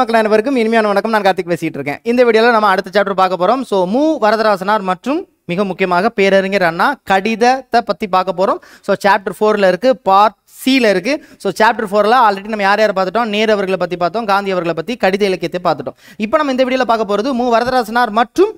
மக்கள் அனைவருக்கும் இனிமையான வணக்கம் நான் கார்த்திக் பேசிகிட்டு இருக்கேன் இந்த வீடியோவில் நம்ம அடுத்த சாப்டர் பார்க்க போகிறோம் ஸோ மு வரதராசனார் மற்றும் மிக முக்கியமாக பேரறிஞர் அண்ணா கடிதத்தை பற்றி பார்க்க போகிறோம் ஸோ சாப்டர் ஃபோரில் இருக்குது பார்ட் சியில் இருக்குது ஸோ சாப்டர் ஃபோரில் ஆல்ரெடி நம்ம யார் யார் பார்த்துட்டோம் நேரு அவர்களை பற்றி பார்த்தோம் காந்தி அவர்களை பற்றி கடித இலக்கியத்தை பார்த்துட்டோம் இப்போ நம்ம இந்த வீடியோவில் பார்க்க போகிறது மு வரதராசனார் மற்றும்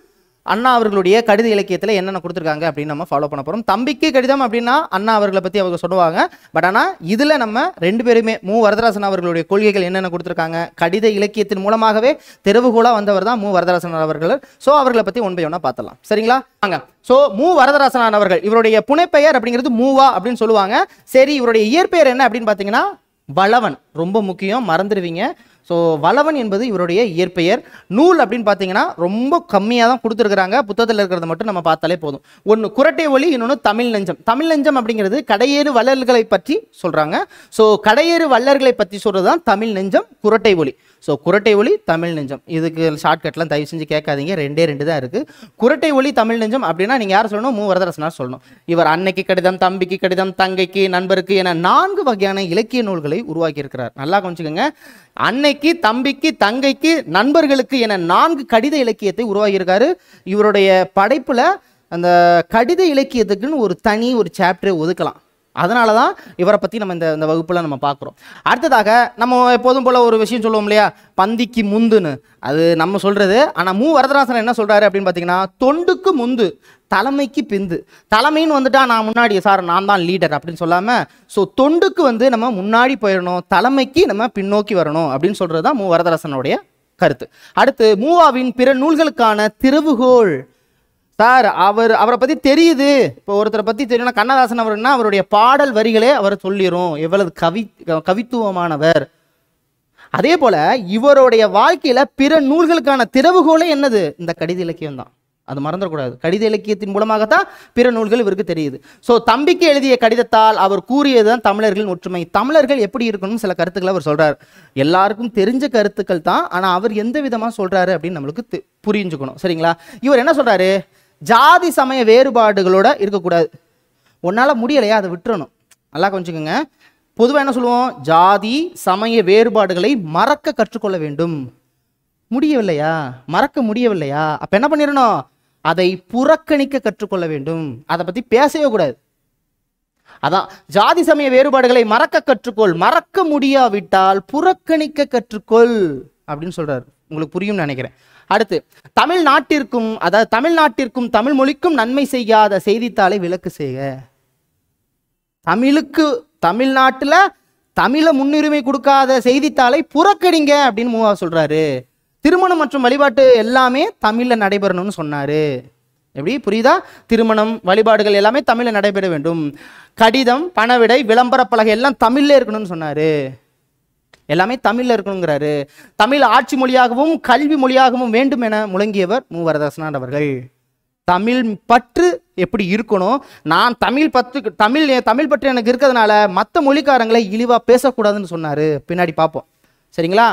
அண்ணா அவர்களுடைய கடித இலக்கியத்தில் என்னென்ன கொடுத்துருக்காங்க அப்படின்னு நம்ம ஃபாலோ பண்ண போகிறோம் தம்பிக்கு கடிதம் அப்படின்னா அண்ணா அவர்களை பற்றி அவங்க சொல்லுவாங்க பட் ஆனால் இதில் நம்ம ரெண்டு பேருமே மு வரதராசன் அவர்களுடைய கொள்கைகள் என்னென்ன கொடுத்துருக்காங்க கடித இலக்கியத்தின் மூலமாகவே தெருவுகோலாக வந்தவர் தான் மு வரதராசன் அவர்கள் ஸோ அவர்களை பற்றி ஒன்பை ஒன்றா பார்த்தலாம் சரிங்களா வாங்க ஸோ மு வரதராசன் அவர்கள் இவருடைய புனைப்பெயர் அப்படிங்கிறது மூவா அப்படின்னு சொல்லுவாங்க சரி இவருடைய இயற்பெயர் என்ன அப்படின்னு பார்த்தீங்கன்னா வளவன் ரொம்ப முக்கியம் மறந்துடுவீங்க ஸோ வளவன் என்பது இவருடைய இயற்பெயர் நூல் அப்படின்னு பார்த்தீங்கன்னா ரொம்ப கம்மியாக தான் கொடுத்துருக்குறாங்க புத்தகத்தில் இருக்கிறத மட்டும் நம்ம பார்த்தாலே போதும் ஒன்று குரட்டை ஒளி இன்னொன்று தமிழ் நெஞ்சம் தமிழ் நெஞ்சம் அப்படிங்கிறது கடையேறு வள்ளல்களை பற்றி சொல்கிறாங்க ஸோ கடையேறு வள்ளல்களை பற்றி சொல்கிறது தான் தமிழ் நெஞ்சம் குரட்டை ஒளி ஸோ குரட்டை ஒளி தமிழ் நெஞ்சம் இதுக்கு ஷார்ட்கட்லாம் தயவு செஞ்சு கேட்காதீங்க ரெண்டே ரெண்டு தான் இருக்குது குரட்டை ஒளி தமிழ் நெஞ்சம் அப்படின்னா நீங்கள் யார் சொல்லணும் மூ வரதரசனார் சொல்லணும் இவர் அன்னைக்கு கடிதம் தம்பிக்கு கடிதம் தங்கைக்கு நண்பருக்கு என நான்கு வகையான இலக்கிய நூல்களை உருவாக்கியிருக்கிறார் நல்லா கொஞ்சிக்கோங்க அன்னைக்கு தம்பிக்கு தங்கைக்கு நண்பர்களுக்கு என நான்கு கடித இலக்கியத்தை உருவாகியிருக்காரு இவருடைய படைப்பில் அந்த கடித இலக்கியத்துக்குன்னு ஒரு தனி ஒரு சாப்டரை ஒதுக்கலாம் அதனால தான் இவரை பற்றி நம்ம இந்த இந்த வகுப்பில் நம்ம பார்க்குறோம் அடுத்ததாக நம்ம எப்போதும் போல் ஒரு விஷயம் சொல்லுவோம் இல்லையா பந்திக்கு முந்துன்னு அது நம்ம சொல்கிறது ஆனால் மு வரதராசன் என்ன சொல்கிறாரு அப்படின்னு பார்த்தீங்கன்னா தொண்டுக்கு முந்து தலைமைக்கு பிந்து தலைமைன்னு வந்துட்டா நான் முன்னாடி சார் நான் தான் லீடர் அப்படின்னு சொல்லாமல் ஸோ தொண்டுக்கு வந்து நம்ம முன்னாடி போயிடணும் தலைமைக்கு நம்ம பின்னோக்கி வரணும் அப்படின்னு சொல்கிறது தான் மு வரதராசனுடைய கருத்து அடுத்து மூவாவின் பிற நூல்களுக்கான திருவுகோள் சார் அவர் அவரை பற்றி தெரியுது இப்போ ஒருத்தரை பற்றி தெரியும்னா கண்ணதாசன் அவர்னா அவருடைய பாடல் வரிகளே அவரை சொல்லிடும் எவ்வளவு கவி கவித்துவமானவர் அதே போல் இவருடைய வாழ்க்கையில் பிற நூல்களுக்கான திறவுகோலே என்னது இந்த கடித இலக்கியம் தான் அது மறந்துடக்கூடாது கடித இலக்கியத்தின் மூலமாகத்தான் பிற நூல்கள் இவருக்கு தெரியுது ஸோ தம்பிக்கு எழுதிய கடிதத்தால் அவர் கூறியது தான் தமிழர்களின் ஒற்றுமை தமிழர்கள் எப்படி இருக்கணும்னு சில கருத்துக்களை அவர் சொல்கிறார் எல்லாருக்கும் தெரிஞ்ச கருத்துக்கள் தான் ஆனால் அவர் எந்த விதமாக சொல்றாரு அப்படின்னு நம்மளுக்கு புரிஞ்சுக்கணும் சரிங்களா இவர் என்ன சொல்றாரு ஜாதி சமய வேறுபாடுகளோட இருக்கக்கூடாது உன்னால் முடியலையா அதை விட்டுறணும் நல்லா கொஞ்சிக்கோங்க பொதுவாக என்ன சொல்லுவோம் ஜாதி சமய வேறுபாடுகளை மறக்க கற்றுக்கொள்ள வேண்டும் முடியவில்லையா மறக்க முடியவில்லையா அப்போ என்ன பண்ணிடணும் அதை புறக்கணிக்க கற்றுக்கொள்ள வேண்டும் அதை பற்றி பேசவே கூடாது அதான் ஜாதி சமய வேறுபாடுகளை மறக்க கற்றுக்கொள் மறக்க முடியாவிட்டால் புறக்கணிக்க கற்றுக்கொள் அப்படின்னு சொல்கிறார் உங்களுக்கு புரியும்னு நினைக்கிறேன் அடுத்து தமிழ்நாட்டிற்கும் அதாவது தமிழ்நாட்டிற்கும் தமிழ் மொழிக்கும் நன்மை செய்யாத செய்தித்தாளை விலக்கு செய்க தமிழுக்கு தமிழ்நாட்டில் தமிழை முன்னுரிமை கொடுக்காத செய்தித்தாளை புறக்கடிங்க அப்படின்னு மூவா சொல்கிறாரு திருமணம் மற்றும் வழிபாட்டு எல்லாமே தமிழில் நடைபெறணும்னு சொன்னார் எப்படி புரியுதா திருமணம் வழிபாடுகள் எல்லாமே தமிழில் நடைபெற வேண்டும் கடிதம் பணவிடை விளம்பர பலகை எல்லாம் தமிழ்ல இருக்கணும்னு சொன்னார் எல்லாமே தமிழில் இருக்கணுங்கிறாரு தமிழ் ஆட்சி மொழியாகவும் கல்வி மொழியாகவும் வேண்டும் என முழங்கியவர் மு அவர்கள் தமிழ் பற்று எப்படி இருக்கணும் நான் தமிழ் பற்று தமிழ் தமிழ் பற்று எனக்கு இருக்கிறதுனால மற்ற மொழிக்காரங்களை இழிவாக பேசக்கூடாதுன்னு சொன்னார் பின்னாடி பார்ப்போம் சரிங்களா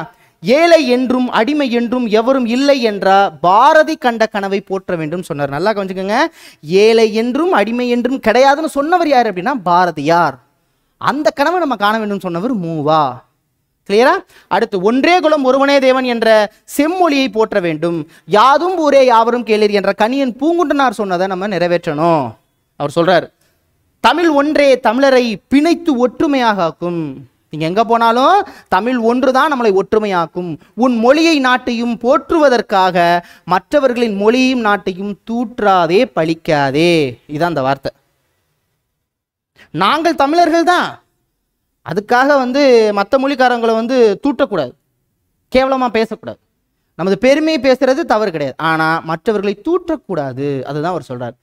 ஏழை என்றும் அடிமை என்றும் எவரும் இல்லை என்ற பாரதி கண்ட கனவை போற்ற வேண்டும் சொன்னார் நல்லா கொஞ்சிக்கோங்க ஏழை என்றும் அடிமை என்றும் கிடையாதுன்னு சொன்னவர் யார் அப்படின்னா பாரதியார் அந்த கனவை நம்ம காண வேண்டும் சொன்னவர் மூவா கிளியரா அடுத்து ஒன்றே குலம் ஒருவனே தேவன் என்ற செம்மொழியை போற்ற வேண்டும் யாதும் ஊரே யாவரும் கேளீர் என்ற கனியன் பூங்குண்டனார் சொன்னதை நம்ம நிறைவேற்றணும் அவர் சொல்றார் தமிழ் ஒன்றே தமிழரை பிணைத்து ஒற்றுமையாக ஆக்கும் நீங்க எங்க போனாலும் தமிழ் ஒன்று தான் நம்மளை ஒற்றுமையாக்கும் உன் மொழியை நாட்டையும் போற்றுவதற்காக மற்றவர்களின் மொழியும் நாட்டையும் தூற்றாதே பழிக்காதே இதான் அந்த வார்த்தை நாங்கள் தமிழர்கள் தான் அதுக்காக வந்து மற்ற மொழிக்காரங்களை வந்து தூட்டக்கூடாது கேவலமாக பேசக்கூடாது நமது பெருமையை பேசுறது தவறு கிடையாது ஆனால் மற்றவர்களை தூற்றக்கூடாது அதுதான் அவர் சொல்கிறார்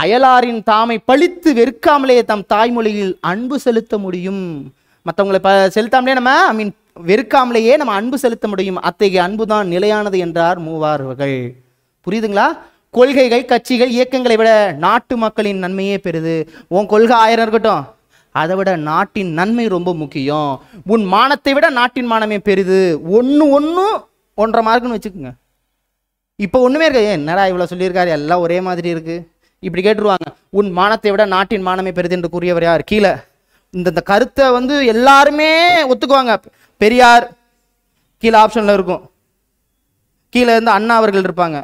அயலாரின் தாமை பழித்து வெறுக்காமலேயே தம் தாய்மொழியில் அன்பு செலுத்த முடியும் மற்றவங்களை ப செலுத்தாமலே நம்ம ஐ மீன் வெறுக்காமலேயே நம்ம அன்பு செலுத்த முடியும் அத்தகைய அன்பு தான் நிலையானது என்றார் மூவார்கள் புரியுதுங்களா கொள்கைகள் கட்சிகள் இயக்கங்களை விட நாட்டு மக்களின் நன்மையே பெறுது உன் கொள்கை ஆயிரம் இருக்கட்டும் அதை விட நாட்டின் நன்மை ரொம்ப முக்கியம் உன் மானத்தை விட நாட்டின் மானமே பெரிது ஒன்று ஒன்று ஒன்றரை மார்க்குன்னு வச்சுக்கோங்க இப்போ ஒன்றுமே இருக்கு என்னடா இவ்வளோ சொல்லியிருக்காரு எல்லாம் ஒரே மாதிரி இருக்குது இப்படி கேட்டுருவாங்க உன் மானத்தை விட நாட்டின் மானமே பெரிது என்று கூறியவர் யார் கீழே இந்த இந்த கருத்தை வந்து எல்லாருமே ஒத்துக்குவாங்க பெரியார் கீழே ஆப்ஷனில் இருக்கும் கீழே இருந்து அண்ணா அவர்கள் இருப்பாங்க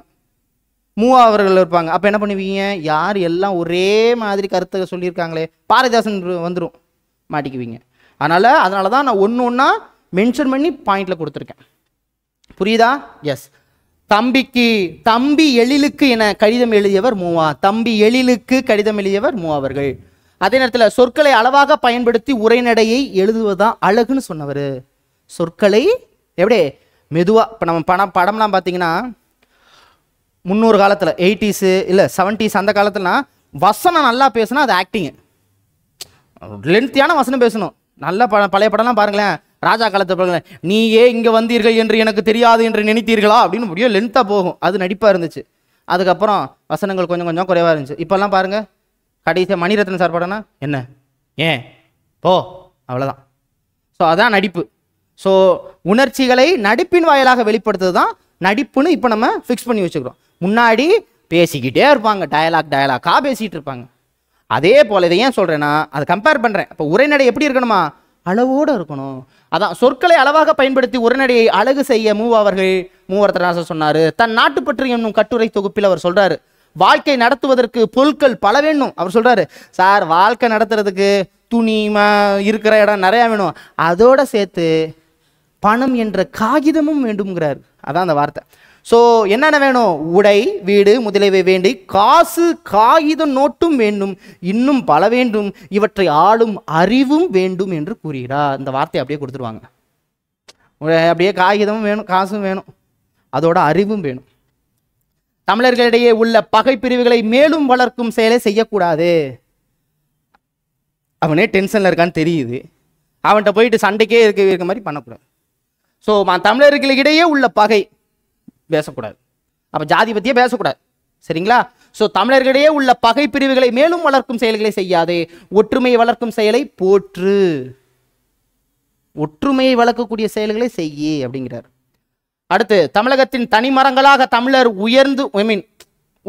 மூவ் அவர்கள் இருப்பாங்க அப்போ என்ன பண்ணுவீங்க யார் எல்லாம் ஒரே மாதிரி கருத்தை சொல்லியிருக்காங்களே பாரதிதாசன் வந்துடும் மாட்டிக்குவீங்க அதனால் அதனால தான் நான் ஒன்று ஒன்றா மென்ஷன் பண்ணி பாயிண்டில் கொடுத்துருக்கேன் புரியுதா எஸ் தம்பிக்கு தம்பி எழிலுக்கு என கடிதம் எழுதியவர் மூவா தம்பி எழிலுக்கு கடிதம் எழுதியவர் மூவாவர்கள் அதே நேரத்தில் சொற்களை அளவாக பயன்படுத்தி உரைநடையை எழுதுவதுதான் அழகுன்னு சொன்னவர் சொற்களை எப்படி மெதுவாக இப்போ நம்ம படம் படம்லாம் பார்த்தீங்கன்னா முந்நூறு காலத்தில் எயிட்டிஸு இல்லை செவன்ட்டிஸ் அந்த காலத்துலலாம் வசனம் நல்லா பேசுனா அது ஆக்டிங்கு லென்த்தியான வசனம் பேசணும் நல்ல ப பழைய படம்லாம் பாருங்களேன் ராஜா காலத்தை பாருங்களேன் நீ ஏன் இங்கே வந்தீர்கள் என்று எனக்கு தெரியாது என்று நினைத்தீர்களா அப்படின்னு முடியும் லென்த்தாக போகும் அது நடிப்பாக இருந்துச்சு அதுக்கப்புறம் வசனங்கள் கொஞ்சம் கொஞ்சம் குறைவாக இருந்துச்சு இப்போல்லாம் பாருங்கள் கடைசியாக மணிரத்னம் சார் படம்னா என்ன ஏன் போ அவ்வளோதான் ஸோ அதான் நடிப்பு ஸோ உணர்ச்சிகளை நடிப்பின் வாயிலாக வெளிப்படுத்துறது தான் நடிப்புன்னு இப்போ நம்ம ஃபிக்ஸ் பண்ணி வச்சுக்கிறோம் முன்னாடி பேசிக்கிட்டே இருப்பாங்க டயலாக் டயலாக்காக பேசிகிட்டு இருப்பாங்க அதே போல் இதை ஏன் சொல்கிறேன்னா அதை கம்பேர் பண்ணுறேன் இப்போ உரைநடை எப்படி இருக்கணுமா அளவோடு இருக்கணும் அதான் சொற்களை அளவாக பயன்படுத்தி உரைநடையை அழகு செய்ய மூவாவர்கள் மூவரத்தராசர் சொன்னார் தன் நாட்டு பற்றி என்னும் கட்டுரை தொகுப்பில் அவர் சொல்கிறார் வாழ்க்கை நடத்துவதற்கு பொருட்கள் பல வேணும் அவர் சொல்கிறாரு சார் வாழ்க்கை நடத்துறதுக்கு துணிமா இருக்கிற இடம் நிறையா வேணும் அதோடு சேர்த்து பணம் என்ற காகிதமும் வேண்டும்ங்கிறார் அதான் அந்த வார்த்தை ஸோ என்னென்ன வேணும் உடை வீடு முதலியவை வேண்டி காசு காகித நோட்டும் வேண்டும் இன்னும் பல வேண்டும் இவற்றை ஆளும் அறிவும் வேண்டும் என்று கூறுகிறார் இந்த வார்த்தை அப்படியே கொடுத்துருவாங்க அப்படியே காகிதமும் வேணும் காசும் வேணும் அதோட அறிவும் வேணும் தமிழர்களிடையே உள்ள பகை பிரிவுகளை மேலும் வளர்க்கும் செயலை செய்யக்கூடாது அவனே டென்ஷனில் இருக்கான்னு தெரியுது அவன்கிட்ட போயிட்டு சண்டைக்கே இருக்க இருக்க மாதிரி பண்ணக்கூடாது ஸோ தமிழர்களிடையே உள்ள பகை பேசக்கூடாது அப்போ ஜாதி பற்றியே பேசக்கூடாது சரிங்களா ஸோ தமிழர்களிடையே உள்ள பகை பிரிவுகளை மேலும் வளர்க்கும் செயல்களை செய்யாதே ஒற்றுமையை வளர்க்கும் செயலை போற்று ஒற்றுமையை வளர்க்கக்கூடிய செயல்களை செய்ய அப்படிங்கிறார் அடுத்து தமிழகத்தின் தனிமரங்களாக தமிழர் உயர்ந்து ஐ மீன்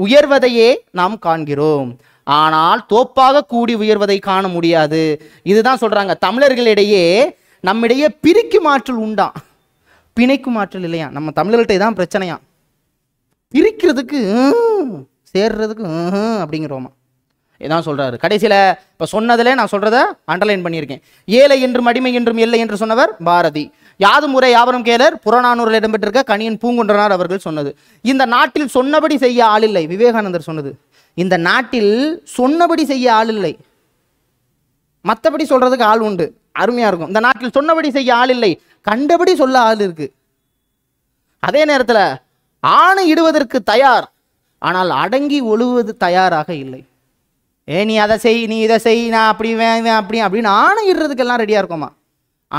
உயர்வதையே நாம் காண்கிறோம் ஆனால் தோப்பாக கூடி உயர்வதை காண முடியாது இதுதான் சொல்றாங்க தமிழர்களிடையே நம்மிடையே பிரிக்கும் ஆற்றல் உண்டான் பிணைக்கும் ஆற்றல் இல்லையா நம்ம தமிழர்கள்ட்ட இதான் பிரச்சனையா பிரிக்கிறதுக்கு சேர்றதுக்கு அப்படிங்கிறோமா இதான் சொல்கிறாரு கடைசியில் இப்போ சொன்னதில் நான் சொல்கிறத அண்டர்லைன் பண்ணியிருக்கேன் ஏழை என்றும் அடிமை என்றும் இல்லை என்று சொன்னவர் பாரதி யாது முறை யாவரும் கேளர் புறநானூரில் இடம்பெற்றிருக்க கனியன் பூங்குன்றனார் அவர்கள் சொன்னது இந்த நாட்டில் சொன்னபடி செய்ய ஆள் இல்லை விவேகானந்தர் சொன்னது இந்த நாட்டில் சொன்னபடி செய்ய ஆள் இல்லை மற்றபடி சொல்கிறதுக்கு ஆள் உண்டு அருமையாக இருக்கும் இந்த நாட்டில் சொன்னபடி செய்ய ஆள் இல்லை கண்டபடி சொல்ல ஆள் இருக்கு அதே நேரத்தில் ஆணை இடுவதற்கு தயார் ஆனால் அடங்கி ஒழுவது தயாராக இல்லை ஏ நீ அதை செய் நீ இதை செய் நான் அப்படி வேவேன் அப்படி அப்படின்னு ஆணை இடுறதுக்கெல்லாம் ரெடியாக இருக்குமா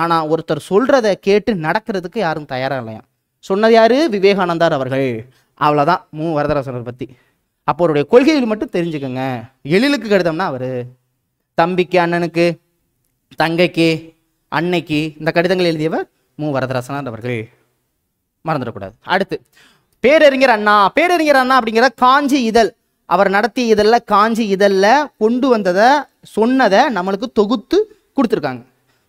ஆனால் ஒருத்தர் சொல்கிறத கேட்டு நடக்கிறதுக்கு யாரும் தயாராக இல்லையா சொன்னது யாரு விவேகானந்தார் அவர்கள் அவ்வளோதான் மூ வரதராசனர் பற்றி அப்போ அவருடைய கொள்கைகள் மட்டும் தெரிஞ்சுக்கோங்க எழிலுக்கு கடிதம்னா அவர் தம்பிக்கு அண்ணனுக்கு தங்கைக்கு அன்னைக்கு இந்த கடிதங்கள் எழுதியவர் மு வரதராசனார் அவர்கள் மறந்துடக்கூடாது அடுத்து பேரறிஞர் அண்ணா பேரறிஞர் அண்ணா அப்படிங்கிற காஞ்சி இதழ் அவர் நடத்திய இதழில் காஞ்சி இதழில் கொண்டு வந்ததை சொன்னதை நம்மளுக்கு தொகுத்து கொடுத்துருக்காங்க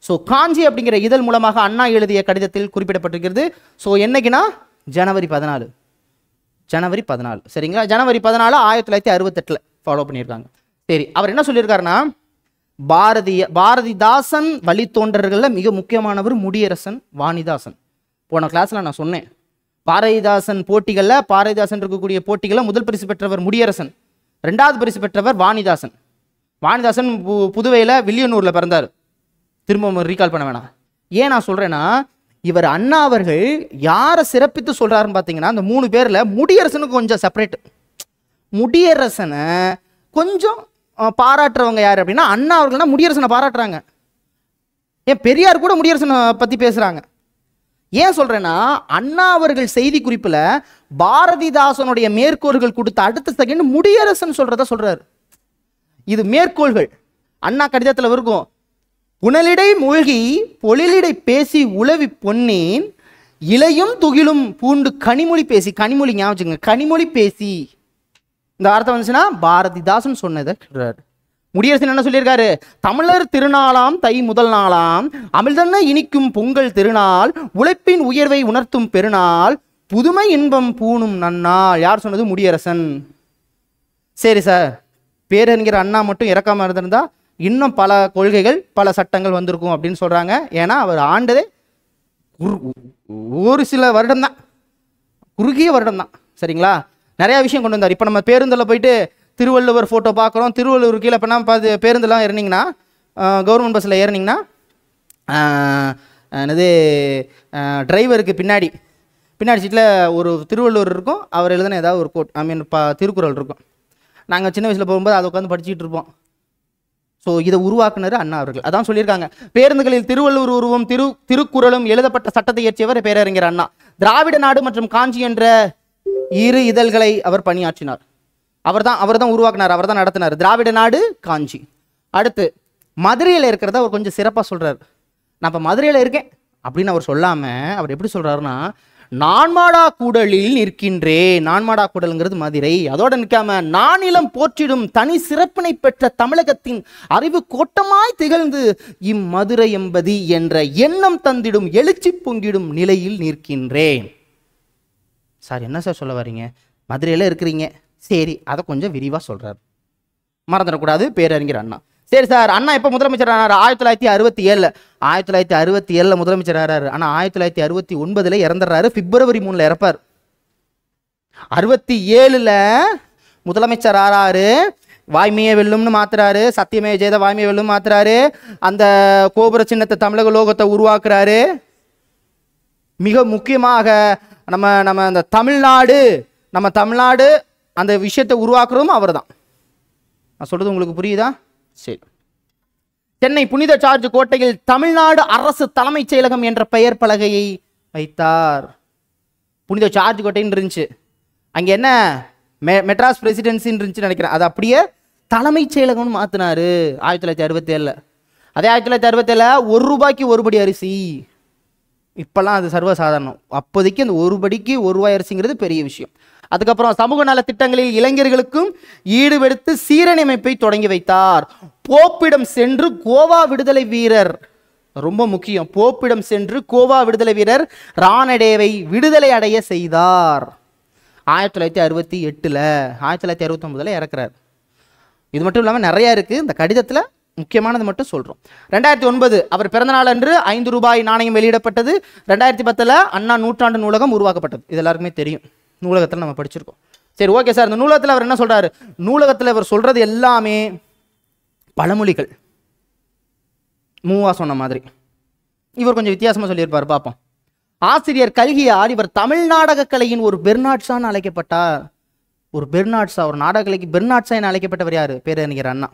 ஸோ காஞ்சி அப்படிங்கிற இதழ் மூலமாக அண்ணா எழுதிய கடிதத்தில் குறிப்பிடப்பட்டிருக்கிறது ஸோ என்னைக்குன்னா ஜனவரி பதினாலு ஜனவரி பதினாலு சரிங்களா ஜனவரி பதினாலு ஆயிரத்தி தொள்ளாயிரத்தி அறுபத்தெட்டில் ஃபாலோ பண்ணியிருக்காங்க சரி அவர் என்ன சொல்லியிருக்காருன்னா பாரதிய பாரதிதாசன் வழித்தோன்றர்களில் மிக முக்கியமானவர் முடியரசன் வாணிதாசன் போன கிளாஸில் நான் சொன்னேன் பாரதிதாசன் போட்டிகளில் பாரதிதாசன் இருக்கக்கூடிய போட்டிகளில் முதல் பரிசு பெற்றவர் முடியரசன் ரெண்டாவது பரிசு பெற்றவர் வாணிதாசன் வாணிதாசன் புதுவையில் வில்லியனூரில் பிறந்தார் திரும்ப ரீகால் பண்ண வேணாம் ஏன் நான் சொல்கிறேன்னா இவர் அண்ணா அவர்கள் யாரை சிறப்பித்து சொல்கிறாருன்னு பார்த்தீங்கன்னா அந்த மூணு பேரில் முடியரசனுக்கு கொஞ்சம் செப்பரேட் முடியரசனை கொஞ்சம் பாராட்டுறவங்க யார் அப்படின்னா அண்ணா அவர்கள்னா முடியரசனை பாராட்டுறாங்க ஏன் பெரியார் கூட முடியரசனை பற்றி பேசுகிறாங்க ஏன் சொல்கிறேன்னா அண்ணா அவர்கள் செய்தி குறிப்பில் பாரதிதாசனுடைய மேற்கோள்கள் கொடுத்த அடுத்த செகண்ட் முடியரசன் சொல்கிறத சொல்கிறார் இது மேற்கோள்கள் அண்ணா கடிதத்தில் இருக்கும் புனலிடை மூழ்கி பொழிலிடை பேசி உளவி பொன்னேன் இலையும் துகிலும் பூண்டு கனிமொழி பேசி கனிமொழி ஞாபகம் கனிமொழி பேசி இந்த வார்த்தை வந்துச்சுன்னா பாரதிதாசன் சொன்னதை சொல்றாரு முடியரசன் என்ன சொல்லியிருக்காரு தமிழர் திருநாளாம் தை முதல் நாளாம் அமிழ்தன்ன இனிக்கும் பொங்கல் திருநாள் உழைப்பின் உயர்வை உணர்த்தும் பெருநாள் புதுமை இன்பம் பூணும் நன்னாள் யார் சொன்னது முடியரசன் சரி சார் பேரறிஞர் அண்ணா மட்டும் இறக்காம இருந்திருந்தா இன்னும் பல கொள்கைகள் பல சட்டங்கள் வந்திருக்கும் அப்படின்னு சொல்றாங்க ஏன்னா அவர் ஆண்டதே ஒரு சில வருடம்தான் குறுகிய வருடம்தான் சரிங்களா நிறையா விஷயம் கொண்டு வந்தார் இப்போ நம்ம பேருந்தில் போயிட்டு திருவள்ளுவர் ஃபோட்டோ பார்க்குறோம் திருவள்ளுவர் கீழே இப்போ நான் பார்த்து பேருந்துலாம் ஏறினீங்கன்னா கவர்மெண்ட் பஸ்ஸில் ஏறினீங்கன்னா என்னது டிரைவருக்கு பின்னாடி பின்னாடி சீட்டில் ஒரு திருவள்ளுவர் இருக்கும் அவர் எழுதின ஏதாவது ஒரு கோட் ஐ மீன் பா திருக்குறள் இருக்கும் நாங்கள் சின்ன வயசில் போகும்போது அதை உட்காந்து படிச்சுட்டு இருப்போம் ஸோ இதை உருவாக்குனர் அண்ணா அவர்கள் அதான் சொல்லியிருக்காங்க பேருந்துகளில் திருவள்ளுவர் உருவம் திரு திருக்குறளும் எழுதப்பட்ட சட்டத்தை இயற்றியவர் பேரறிஞர் அண்ணா திராவிட நாடு மற்றும் காஞ்சி என்ற இரு இதழ்களை அவர் பணியாற்றினார் அவர் தான் அவர் தான் உருவாக்கினார் அவர் தான் நடத்தினார் திராவிட நாடு காஞ்சி அடுத்து மதுரையில் இருக்கிறத அவர் கொஞ்சம் சிறப்பாக சொல்கிறார் நான் இப்போ மதுரையில் இருக்கேன் அப்படின்னு அவர் சொல்லாமல் அவர் எப்படி சொல்கிறாருன்னா நான்மாடா கூடலில் நிற்கின்றேன் நான்மாடா கூடலுங்கிறது மதுரை அதோட நிற்காம நானிலம் போற்றிடும் தனி சிறப்பினை பெற்ற தமிழகத்தின் அறிவு கோட்டமாய் திகழ்ந்து இம்மதுரை எம்பதி என்ற எண்ணம் தந்திடும் எழுச்சி பொங்கிடும் நிலையில் நிற்கின்றேன் சார் என்ன சார் சொல்ல வரீங்க மதுரையில் இருக்கிறீங்க சரி அதை கொஞ்சம் விரிவாக சொல்கிறார் மறந்துடக்கூடாது பேரறிஞர் அண்ணா சரி சார் அண்ணா எப்போ முதலமைச்சர் ஆனார் ஆயிரத்தி தொள்ளாயிரத்தி அறுபத்தி ஏழில் ஆயிரத்தி தொள்ளாயிரத்தி அறுபத்தி ஏழில் முதலமைச்சர் ஆறாரு ஆனால் ஆயிரத்தி தொள்ளாயிரத்தி அறுபத்தி ஒன்பதில் இறந்துடுறாரு பிப்ரவரி மூணில் இறப்பார் அறுபத்தி ஏழில் முதலமைச்சர் ஆறாரு வாய்மையை வெல்லும்னு மாத்துறாரு சத்தியமே ஜெயத வாய்மையை வெல்லும் மாத்துறாரு அந்த கோபுர சின்னத்தை தமிழக லோகத்தை உருவாக்குறாரு மிக முக்கியமாக நம்ம நம்ம அந்த தமிழ்நாடு நம்ம தமிழ்நாடு அந்த விஷயத்தை உருவாக்குறதும் அவர் தான் நான் சொல்கிறது உங்களுக்கு புரியுதா சரி சென்னை புனித சார்ஜ் கோட்டையில் தமிழ்நாடு அரசு தலைமைச் செயலகம் என்ற பெயர் பலகையை வைத்தார் புனித சார்ஜ் கோட்டைன்னு இருந்துச்சு அங்கே என்ன மெ மெட்ராஸ் பிரசிடென்சின்னு இருந்துச்சு நினைக்கிறேன் அது அப்படியே தலைமைச் செயலகம்னு மாற்றினார் ஆயிரத்தி தொள்ளாயிரத்தி அறுபத்தேழில் அதே ஆயிரத்தி தொள்ளாயிரத்தி அறுபத்தேழில் ஒரு ரூபாய்க்கு ஒருபடி அரிசி இப்போல்லாம் அது சர்வசாதாரணம் அப்போதைக்கு அந்த ஒரு படிக்கு ஒரு ரூபாய் அரிசிங்கிறது பெரிய விஷயம் அதுக்கப்புறம் சமூக நலத்திட்டங்களில் இளைஞர்களுக்கும் ஈடுபடுத்து சீரனமைப்பை தொடங்கி வைத்தார் போப்பிடம் சென்று கோவா விடுதலை வீரர் ரொம்ப முக்கியம் போப்பிடம் சென்று கோவா விடுதலை வீரர் ராணடேவை விடுதலை அடைய செய்தார் ஆயிரத்தி தொள்ளாயிரத்தி அறுபத்தி எட்டில் ஆயிரத்தி தொள்ளாயிரத்தி அறுபத்தொம்பதில் இறக்குறார் இது மட்டும் இல்லாமல் நிறையா இருக்குது இந்த கடிதத்தில் முக்கியமானது மட்டும் சொல்கிறோம் ரெண்டாயிரத்தி ஒன்பது அவர் நாள் அன்று ஐந்து ரூபாய் நாணயம் வெளியிடப்பட்டது ரெண்டாயிரத்தி பத்தில் அண்ணா நூற்றாண்டு நூலகம் உருவாக்கப்பட்டது இது எல்லாருக்குமே தெரியும் நூலகத்தில் நம்ம படிச்சிருக்கோம் சரி ஓகே சார் இந்த நூலகத்தில் அவர் என்ன சொல்கிறாரு நூலகத்தில் இவர் சொல்கிறது எல்லாமே பழமொழிகள் மூவா சொன்ன மாதிரி இவர் கொஞ்சம் வித்தியாசமாக சொல்லியிருப்பார் பார்ப்போம் ஆசிரியர் கல்கியார் இவர் தமிழ் நாடக கலையின் ஒரு பெர்னாட்ஸான்னு அழைக்கப்பட்டார் ஒரு பெர்னாட்ஸா ஒரு நாடக கலைக்கு பெர்னாட்ஸா என அழைக்கப்பட்டவர் யார் பேரறிஞர் அண்ணா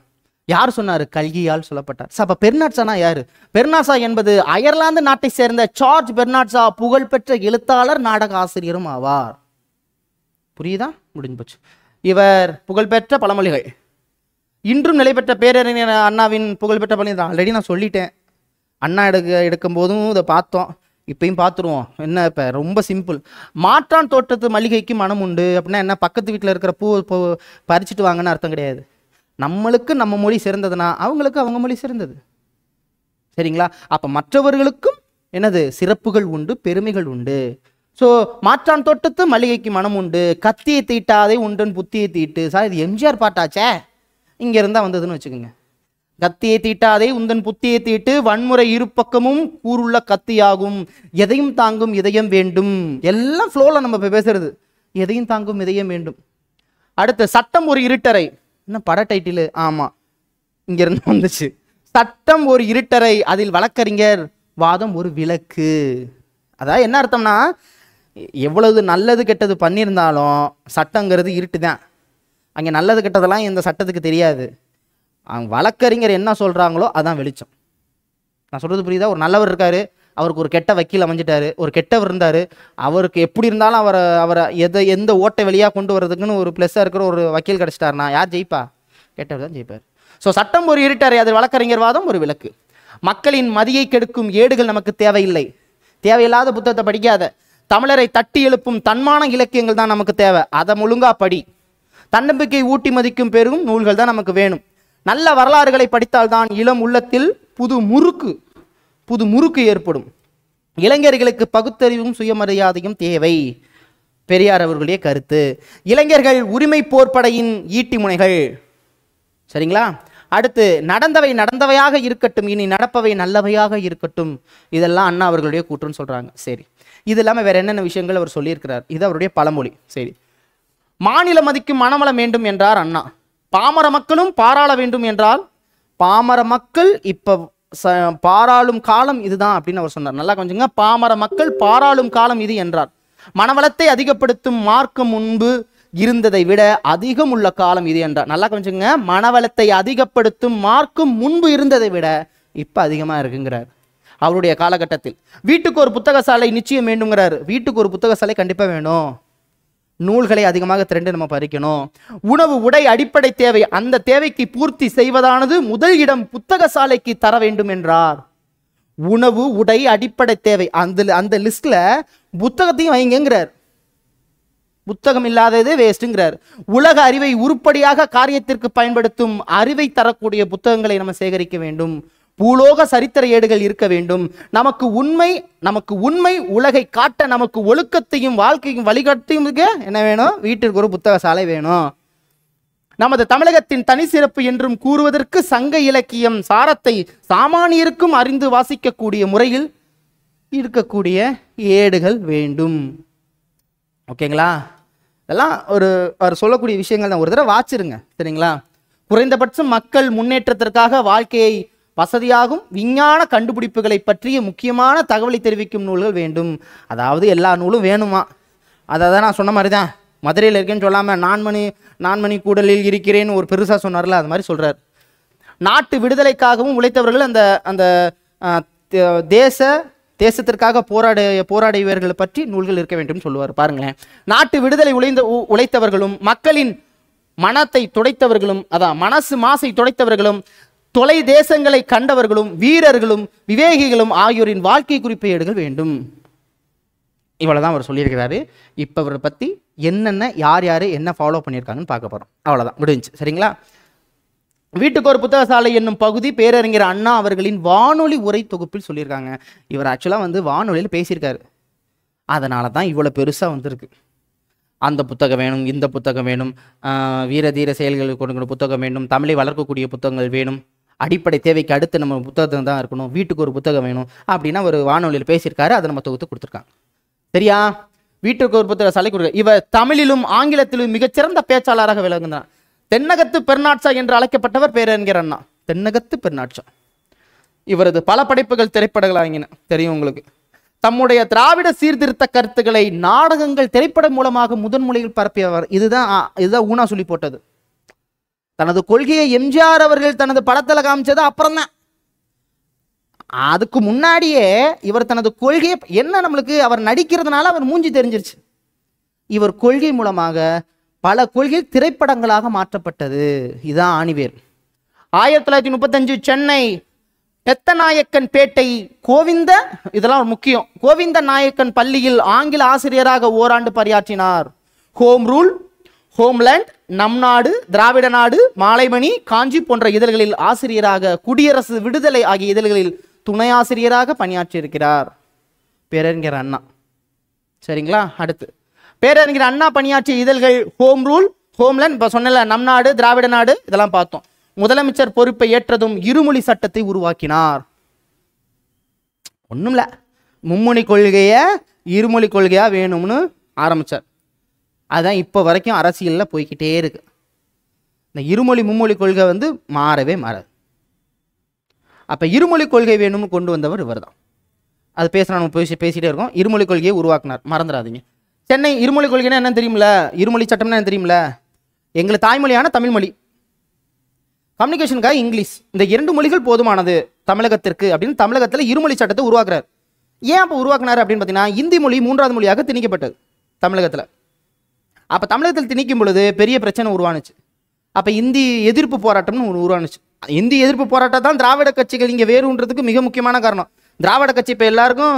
யார் சொன்னார் கல்கியால் சொல்லப்பட்டார் அப்போ பெர்னாட்ஸானா யார் பெர்னாட்ஸா என்பது அயர்லாந்து நாட்டை சேர்ந்த ஜார்ஜ் பெர்னாட்ஸா புகழ்பெற்ற எழுத்தாளர் நாடக ஆசிரியரும் ஆவார் புரியுதா முடிஞ்சு போச்சு இவர் புகழ்பெற்ற பழமொழிகள் இன்றும் நிலை பெற்ற பேரறிஞர் அண்ணாவின் புகழ்பெற்ற பழமொழி தான் ஆல்ரெடி நான் சொல்லிட்டேன் அண்ணா எடுக்க எடுக்கும் போதும் இதை பார்த்தோம் இப்பயும் பார்த்துருவோம் என்ன இப்போ ரொம்ப சிம்பிள் மாற்றான் தோட்டத்து மளிகைக்கு மனம் உண்டு அப்படின்னா என்ன பக்கத்து வீட்டில் இருக்கிற பூ பறிச்சிட்டு வாங்கன்னு அர்த்தம் கிடையாது நம்மளுக்கு நம்ம மொழி சிறந்ததுன்னா அவங்களுக்கு அவங்க மொழி சிறந்தது சரிங்களா அப்போ மற்றவர்களுக்கும் என்னது சிறப்புகள் உண்டு பெருமைகள் உண்டு ஸோ மாற்றான் தோட்டத்து மளிகைக்கு மனம் உண்டு கத்தியை தீட்டாதே உண்டன் புத்தியை தீட்டு சார் இது எம்ஜிஆர் பாட்டாச்சே இங்கே இருந்தால் வந்ததுன்னு வச்சுக்கோங்க கத்தியை தீட்டாதே உந்தன் புத்தியை தீட்டு வன்முறை இரு பக்கமும் கூறுள்ள கத்தியாகும் எதையும் தாங்கும் இதயம் வேண்டும் எல்லாம் ஃப்ளோவில் நம்ம இப்போ பேசுறது எதையும் தாங்கும் இதயம் வேண்டும் அடுத்து சட்டம் ஒரு இருட்டரை என்ன பட டைட்டிலு ஆமாம் இங்கேருந்து வந்துச்சு சட்டம் ஒரு இருட்டரை அதில் வழக்கறிஞர் வாதம் ஒரு விளக்கு அதாவது என்ன அர்த்தம்னா எவ்வளவு நல்லது கெட்டது பண்ணியிருந்தாலும் சட்டங்கிறது இருட்டு தான் அங்கே நல்லது கெட்டதெல்லாம் இந்த சட்டத்துக்கு தெரியாது அவங்க வழக்கறிஞர் என்ன சொல்கிறாங்களோ அதான் வெளிச்சம் நான் சொல்கிறது புரியுதா ஒரு நல்லவர் இருக்கார் அவருக்கு ஒரு கெட்ட வக்கீல் அமைஞ்சிட்டாரு ஒரு கெட்டவர் இருந்தார் அவருக்கு எப்படி இருந்தாலும் அவரை அவரை எதை எந்த ஓட்டை வெளியாக கொண்டு வர்றதுக்குன்னு ஒரு ப்ளஸ்ஸாக இருக்கிற ஒரு வக்கீல் கிடச்சிட்டாருனா யார் ஜெயிப்பா கெட்டவர் தான் ஜெயிப்பார் ஸோ சட்டம் ஒரு இருட்டாரே அது வழக்கறிஞர் வாதம் ஒரு விளக்கு மக்களின் மதியை கெடுக்கும் ஏடுகள் நமக்கு தேவையில்லை தேவையில்லாத புத்தகத்தை படிக்காத தமிழரை தட்டி எழுப்பும் தன்மான இலக்கியங்கள் தான் நமக்கு தேவை அதை முழுங்கா படி தன்னம்பிக்கை ஊட்டி மதிக்கும் பெரும் நூல்கள் தான் நமக்கு வேணும் நல்ல வரலாறுகளை படித்தால்தான் இளம் உள்ளத்தில் புது முறுக்கு புது முறுக்கு ஏற்படும் இளைஞர்களுக்கு பகுத்தறிவும் சுயமரியாதையும் தேவை பெரியார் அவர்களுடைய கருத்து இளைஞர்கள் உரிமை போர்ப்படையின் ஈட்டி முனைகள் சரிங்களா அடுத்து நடந்தவை நடந்தவையாக இருக்கட்டும் இனி நடப்பவை நல்லவையாக இருக்கட்டும் இதெல்லாம் அண்ணா அவர்களுடைய கூற்றுன்னு சொல்கிறாங்க சரி இது இல்லாமல் வேறு என்னென்ன விஷயங்கள் அவர் சொல்லியிருக்கிறார் இது அவருடைய பழமொழி சரி மாநில மதிக்கும் மனமலம் வேண்டும் என்றார் அண்ணா பாமர மக்களும் பாராள வேண்டும் என்றால் பாமர மக்கள் இப்போ பாராளும் காலம் இதுதான் அப்படின்னு அவர் சொன்னார் நல்லா கொஞ்சங்க பாமர மக்கள் பாராளும் காலம் இது என்றார் மனவளத்தை அதிகப்படுத்தும் மார்க்கம் முன்பு இருந்ததை விட அதிகம் உள்ள காலம் இது என்றார் நல்லா கொஞ்சங்க மனவளத்தை அதிகப்படுத்தும் மார்க்கும் முன்பு இருந்ததை விட இப்போ அதிகமாக இருக்குங்கிறார் அவருடைய காலகட்டத்தில் வீட்டுக்கு ஒரு புத்தக சாலை நிச்சயம் வேண்டுங்கிறார் வீட்டுக்கு ஒரு புத்தக சாலை கண்டிப்பாக வேணும் நூல்களை அதிகமாக திரண்டு நம்ம பறிக்கணும் உணவு உடை அடிப்படை தேவை அந்த தேவைக்கு பூர்த்தி செய்வதானது முதல் இடம் புத்தக சாலைக்கு தர வேண்டும் என்றார் உணவு உடை அடிப்படை தேவை அந்த அந்த லிஸ்ட்ல புத்தகத்தையும் வைங்கிறார் புத்தகம் இல்லாதது வேஸ்ட்டுங்கிறார் உலக அறிவை உருப்படியாக காரியத்திற்கு பயன்படுத்தும் அறிவை தரக்கூடிய புத்தகங்களை நம்ம சேகரிக்க வேண்டும் பூலோக சரித்திர ஏடுகள் இருக்க வேண்டும் நமக்கு உண்மை நமக்கு உண்மை உலகை காட்ட நமக்கு ஒழுக்கத்தையும் வாழ்க்கையும் வழிகாட்டையும் என்ன வேணும் வீட்டிற்கு ஒரு புத்தக சாலை வேணும் நமது தமிழகத்தின் தனி சிறப்பு என்றும் கூறுவதற்கு சங்க இலக்கியம் சாரத்தை சாமானியருக்கும் அறிந்து வாசிக்கக்கூடிய முறையில் இருக்கக்கூடிய ஏடுகள் வேண்டும் ஓகேங்களா இதெல்லாம் ஒரு அவர் சொல்லக்கூடிய விஷயங்கள் தான் ஒரு தடவை வாச்சிருங்க சரிங்களா குறைந்தபட்சம் மக்கள் முன்னேற்றத்திற்காக வாழ்க்கையை வசதியாகும் விஞ்ஞான கண்டுபிடிப்புகளை பற்றிய முக்கியமான தகவலை தெரிவிக்கும் நூல்கள் வேண்டும் அதாவது எல்லா நூலும் வேணுமா அதை தான் நான் சொன்ன மாதிரி தான் மதுரையில் இருக்கேன்னு சொல்லாமல் நான்மணி நான்மணி கூடலில் இருக்கிறேன்னு ஒரு பெருசாக சொன்னார்ல அது மாதிரி சொல்கிறார் நாட்டு விடுதலைக்காகவும் உழைத்தவர்கள் அந்த அந்த தேச தேசத்திற்காக போராடிய போராடியவர்கள் பற்றி நூல்கள் இருக்க வேண்டும் சொல்லுவார் பாருங்களேன் நாட்டு விடுதலை உழைந்த உழைத்தவர்களும் மக்களின் மனத்தை துடைத்தவர்களும் அதான் மனசு மாசை துடைத்தவர்களும் தொலை தேசங்களை கண்டவர்களும் வீரர்களும் விவேகிகளும் ஆகியோரின் வாழ்க்கை குறிப்பை எடுக்க வேண்டும் இவ்வளோதான் அவர் சொல்லியிருக்கிறாரு இப்போ அவரை பற்றி என்னென்ன யார் யார் என்ன ஃபாலோ பண்ணியிருக்காங்கன்னு பார்க்க போகிறோம் அவ்வளோதான் முடிஞ்சு சரிங்களா வீட்டுக்கு ஒரு புத்தகசாலை என்னும் பகுதி பேரறிஞர் அண்ணா அவர்களின் வானொலி உரை தொகுப்பில் சொல்லியிருக்காங்க இவர் ஆக்சுவலாக வந்து வானொலியில் பேசியிருக்காரு அதனால தான் இவ்வளோ பெருசாக வந்திருக்கு அந்த புத்தகம் வேணும் இந்த புத்தகம் வேணும் வீர தீர செயல்களுக்கு கொடுக்கணும் புத்தகம் வேண்டும் தமிழை வளர்க்கக்கூடிய புத்தகங்கள் வேணும் அடிப்படை தேவைக்கு அடுத்து நம்ம புத்தகம் தான் இருக்கணும் வீட்டுக்கு ஒரு புத்தகம் வேணும் அப்படின்னா ஒரு வானொலியில் பேசியிருக்காரு அதை நம்ம தொகுத்து கொடுத்துருக்காங்க சரியா வீட்டுக்கு ஒரு புத்தக சலை கொடுக்க இவர் தமிழிலும் ஆங்கிலத்திலும் மிகச்சிறந்த பேச்சாளராக விளங்குகிறார் தென்னகத்து பெருநாட்சா என்று அழைக்கப்பட்டவர் பேர் என்கிற அண்ணா தென்னகத்து பெருநாட்சா இவரது பல படைப்புகள் திரைப்படங்கள் ஆகின தெரியும் உங்களுக்கு தம்முடைய திராவிட சீர்திருத்த கருத்துக்களை நாடகங்கள் திரைப்படம் மூலமாக முதன்மொழியில் பரப்பியவர் இதுதான் இதுதான் ஊனா சொல்லி போட்டது தனது கொள்கையை எம்ஜிஆர் அவர்கள் தனது படத்தில் காமிச்சது அப்புறம்தான் அதுக்கு முன்னாடியே இவர் தனது கொள்கையை என்ன நம்மளுக்கு அவர் நடிக்கிறதுனால அவர் மூஞ்சி தெரிஞ்சிருச்சு இவர் கொள்கை மூலமாக பல கொள்கை திரைப்படங்களாக மாற்றப்பட்டது இதுதான் ஆணிவேர் ஆயிரத்தி தொள்ளாயிரத்தி முப்பத்தஞ்சு சென்னை பெத்தநாயக்கன் பேட்டை கோவிந்த இதெல்லாம் முக்கியம் கோவிந்த நாயக்கன் பள்ளியில் ஆங்கில ஆசிரியராக ஓராண்டு பணியாற்றினார் ஹோம் ரூல் ஹோம்லேண்ட் நம் நாடு திராவிட நாடு மாலைமணி காஞ்சி போன்ற இதழ்களில் ஆசிரியராக குடியரசு விடுதலை ஆகிய இதழ்களில் துணை ஆசிரியராக பணியாற்றியிருக்கிறார் பேரறிஞர் அண்ணா சரிங்களா அடுத்து பேரறிஞர் அண்ணா பணியாற்றிய இதழ்கள் ஹோம் ரூல் ஹோம்லன் இப்போ சொன்னல நம் நாடு திராவிட நாடு இதெல்லாம் பார்த்தோம் முதலமைச்சர் பொறுப்பை ஏற்றதும் இருமொழி சட்டத்தை உருவாக்கினார் ஒன்றும் இல்லை மும்மொழி கொள்கையை இருமொழி கொள்கையாக வேணும்னு ஆரம்பித்தார் அதுதான் இப்போ வரைக்கும் அரசியலில் போய்கிட்டே இருக்குது இந்த இருமொழி மும்மொழி கொள்கை வந்து மாறவே மாறாது அப்போ இருமொழி கொள்கை வேணும்னு கொண்டு வந்தவர் இவர் தான் அது பேசுகிற நம்ம பேசி பேசிகிட்டே இருக்கோம் இருமொழி கொள்கையை உருவாக்குனார் மறந்துடாதீங்க சென்னை இருமொழி கொள்கைனா என்னன்னு தெரியுமில இருமொழி சட்டம்னா என்ன தெரியுமில எங்களை தாய்மொழியான தமிழ் மொழி கம்யூனிகேஷனுக்காக இங்கிலீஷ் இந்த இரண்டு மொழிகள் போதுமானது தமிழகத்திற்கு அப்படின்னு தமிழகத்தில் இருமொழி சட்டத்தை உருவாக்குறார் ஏன் அப்போ உருவாக்குனார் அப்படின்னு பார்த்தீங்கன்னா இந்தி மொழி மூன்றாவது மொழியாக திணிக்கப்பட்டது தமிழகத்தில் அப்போ தமிழகத்தில் திணிக்கும் பொழுது பெரிய பிரச்சனை உருவானுச்சு அப்போ இந்தி எதிர்ப்பு போராட்டம்னு ஒன்று உருவானுச்சு இந்தி எதிர்ப்பு போராட்டம் தான் திராவிட கட்சிகள் இங்கே வேறுன்றதுக்கு மிக முக்கியமான காரணம் திராவிட கட்சி இப்போ எல்லாருக்கும்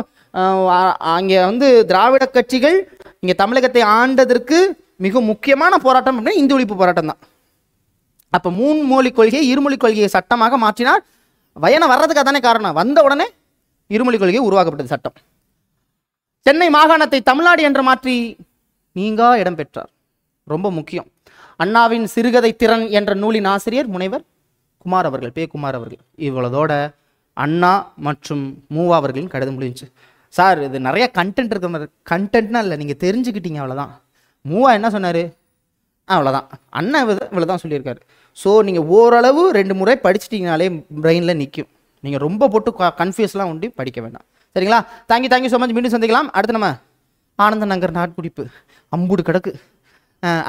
அங்கே வந்து திராவிட கட்சிகள் இங்கே தமிழகத்தை ஆண்டதற்கு மிக முக்கியமான போராட்டம் அப்படின்னா இந்தி ஒழிப்பு போராட்டம் தான் அப்போ மூன்மொழி கொள்கையை இருமொழி கொள்கையை சட்டமாக மாற்றினால் வயனை வர்றதுக்காக தானே காரணம் வந்த உடனே இருமொழி கொள்கை உருவாக்கப்பட்டது சட்டம் சென்னை மாகாணத்தை தமிழ்நாடு என்று மாற்றி நீங்கா இடம் பெற்றார் ரொம்ப முக்கியம் அண்ணாவின் சிறுகதை திறன் என்ற நூலின் ஆசிரியர் முனைவர் குமார் அவர்கள் பே குமார் அவர்கள் இவ்வளோதோட அண்ணா மற்றும் மூவா அவர்களின் கடிதம் முடிஞ்சு சார் இது நிறைய கண்டென்ட் இருக்கிற மாதிரி கண்டென்ட்னா இல்லை நீங்கள் தெரிஞ்சுக்கிட்டீங்க அவ்வளோதான் மூவா என்ன சொன்னார் அவ்வளோதான் அண்ணா இவ்வளோ தான் சொல்லியிருக்காரு ஸோ நீங்கள் ஓரளவு ரெண்டு முறை படிச்சிட்டிங்கனாலே பிரெயினில் நிற்கும் நீங்கள் ரொம்ப போட்டு கன்ஃபியூஸ்லாம் உண்டு படிக்க வேண்டாம் சரிங்களா தேங்க்யூ தேங்க்யூ ஸோ மச் மீண்டும் சந்திக்கலாம் அடுத்து நம்ம ஆனந்த நகர் நாட்குடிப்பு அம்புடு கிடக்கு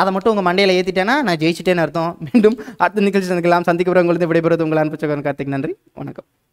அதை மட்டும் உங்கள் மண்டையில் ஏற்றிட்டேன்னா நான் ஜெயிச்சிட்டேன்னு அர்த்தம் மீண்டும் அடுத்த நிகழ்ச்சி சந்திக்கலாம் சந்திக்கப்புறம் உங்களுக்கு விடைபெறுவது உங்கள் அன்பு கார்த்திக் நன்றி வணக்கம்